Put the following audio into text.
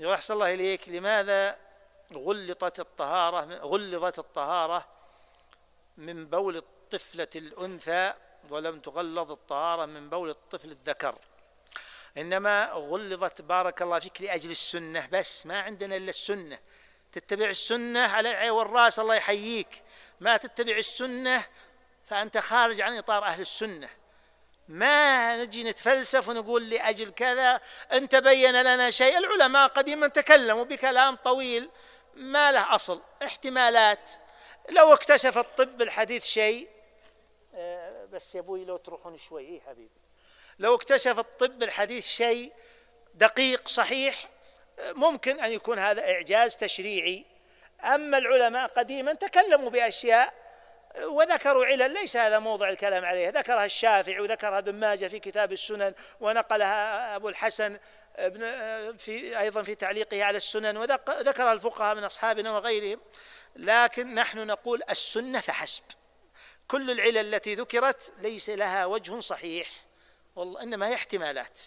وأحسن الله إليك لماذا غلطت الطهارة غلظت الطهارة من بول الطفلة الأنثى ولم تغلظ الطهارة من بول الطفل الذكر إنما غلظت بارك الله فيك لأجل السنة بس ما عندنا إلا السنة تتبع السنة على العين والرأس الله يحييك ما تتبع السنة فأنت خارج عن إطار أهل السنة ما نجي نتفلسف ونقول لأجل كذا أن تبين لنا شيء العلماء قديما تكلموا بكلام طويل ما له أصل احتمالات لو اكتشف الطب الحديث شيء آه، بس يا أبوي لو تروحون شوي إيه حبيبي لو اكتشف الطب الحديث شيء دقيق صحيح آه، ممكن أن يكون هذا إعجاز تشريعي أما العلماء قديما تكلموا بأشياء وذكروا علل ليس هذا موضع الكلام عليها ذكرها الشافعي وذكرها ابن ماجه في كتاب السنن ونقلها أبو الحسن ابن في أيضا في تعليقه على السنن وذكرها الفقهاء من أصحابنا وغيرهم لكن نحن نقول السنة فحسب كل العلل التي ذكرت ليس لها وجه صحيح والله إنما هي احتمالات